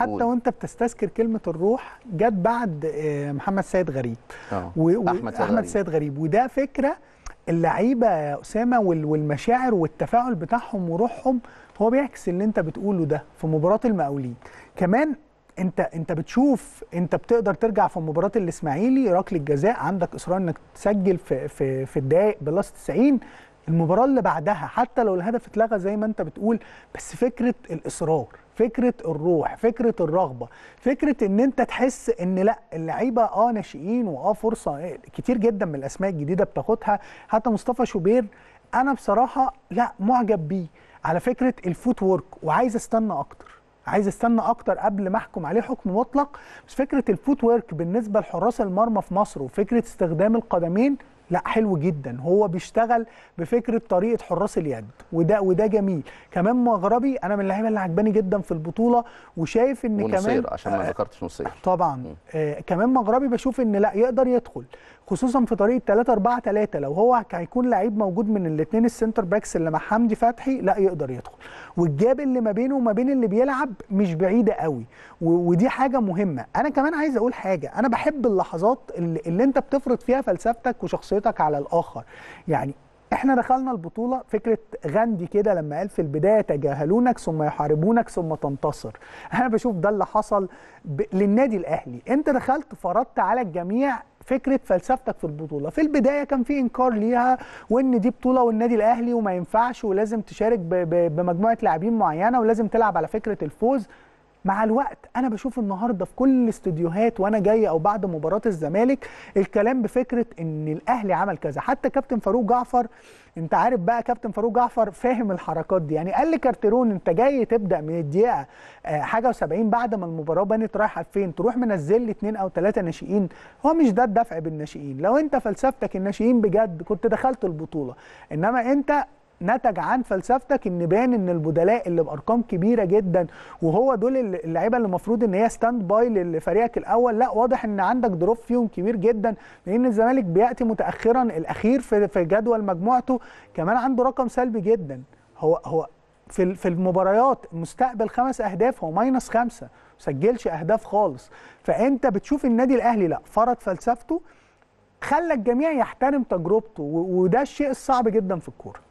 حتى قول. وانت بتستذكر كلمه الروح جت بعد آه، محمد سيد غريب اه، و... و... احمد سيد غريب. سيد غريب وده فكره اللعيبه يا اسامه والمشاعر والتفاعل بتاعهم وروحهم هو بيعكس اللي انت بتقوله ده في مباراه المقاولين كمان انت انت بتشوف انت بتقدر ترجع في مباراه الاسماعيلي ركله الجزاء عندك اصرار انك تسجل في في في الدقائق بلس 90 المباراه اللي بعدها حتى لو الهدف اتلغى زي ما انت بتقول بس فكره الاصرار فكره الروح فكره الرغبه فكره ان انت تحس ان لا اللعيبه اه ناشئين واه فرصه كتير جدا من الاسماء الجديده بتاخدها حتى مصطفى شوبير انا بصراحه لا معجب بيه على فكره الفوت وورك وعايز استنى اكتر عايز استنى اكتر قبل ما احكم عليه حكم مطلق بس فكره الفوت وورك بالنسبه لحراس المرمى في مصر وفكره استخدام القدمين لا حلو جدا هو بيشتغل بفكره طريقه حراس اليد وده وده جميل كمان مغربي انا من اللعيبه اللي عجباني جدا في البطوله وشايف ان كمان عشان ما آه، ذكرتش نصير طبعا آه كمان مغربي بشوف ان لا يقدر يدخل خصوصا في طريقه 3 4 3 لو هو هيكون لعيب موجود من الاثنين السنتر باكس اللي مع حمدي فتحي لا يقدر يدخل والجاب اللي ما بينه وما بين اللي بيلعب مش بعيده قوي ودي حاجه مهمه انا كمان عايز اقول حاجه انا بحب اللحظات اللي, اللي انت بتفرض فيها فلسفتك وشخصيتك على الاخر يعني احنا دخلنا البطوله فكره غاندي كده لما قال في البدايه يتجاهلونك ثم يحاربونك ثم تنتصر انا بشوف ده اللي حصل ب... للنادي الاهلي انت دخلت فرضت على الجميع فكره فلسفتك في البطوله في البدايه كان في انكار ليها وان دي بطوله والنادي الاهلي وما ينفعش ولازم تشارك بمجموعه لاعبين معينه ولازم تلعب على فكره الفوز مع الوقت انا بشوف النهارده في كل استوديوهات وانا جاي او بعد مباراه الزمالك الكلام بفكره ان الاهلي عمل كذا حتى كابتن فاروق جعفر انت عارف بقى كابتن فاروق جعفر فاهم الحركات دي يعني قال لكارتيرون انت جاي تبدا من الدقيقه آه، حاجه و70 بعد ما المباراه بنت رايحه فين تروح منزل لي اثنين او ثلاثه ناشئين هو مش ده الدفع بالناشئين لو انت فلسفتك الناشئين بجد كنت دخلت البطوله انما انت نتج عن فلسفتك ان بان ان البدلاء اللي بارقام كبيره جدا وهو دول اللعيبه اللي المفروض ان هي ستاند باي لفريقك الاول لا واضح ان عندك دروب فيهم كبير جدا لان الزمالك بياتي متاخرا الاخير في جدول مجموعته كمان عنده رقم سلبي جدا هو هو في في المباريات مستقبل خمس اهداف هو ماينس خمسه سجلش اهداف خالص فانت بتشوف النادي الاهلي لا فرض فلسفته خلى الجميع يحترم تجربته وده الشيء الصعب جدا في الكوره